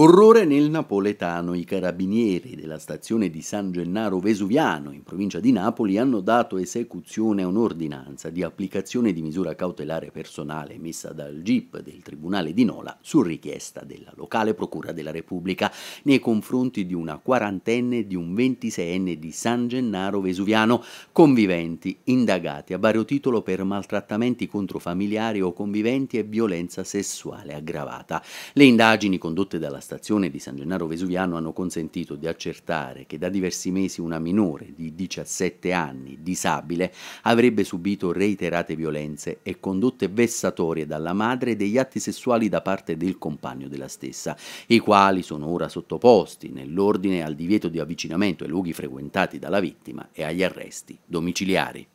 Orrore nel napoletano. I carabinieri della stazione di San Gennaro Vesuviano, in provincia di Napoli, hanno dato esecuzione a un'ordinanza di applicazione di misura cautelare personale emessa dal GIP del Tribunale di Nola su richiesta della locale Procura della Repubblica nei confronti di una quarantenne e di un ventiseienne di San Gennaro Vesuviano, conviventi, indagati a vario titolo per maltrattamenti contro familiari o conviventi e violenza sessuale aggravata. Le indagini condotte dalla stazione di San Gennaro Vesuviano hanno consentito di accertare che da diversi mesi una minore di 17 anni, disabile, avrebbe subito reiterate violenze e condotte vessatorie dalla madre e degli atti sessuali da parte del compagno della stessa, i quali sono ora sottoposti nell'ordine al divieto di avvicinamento ai luoghi frequentati dalla vittima e agli arresti domiciliari.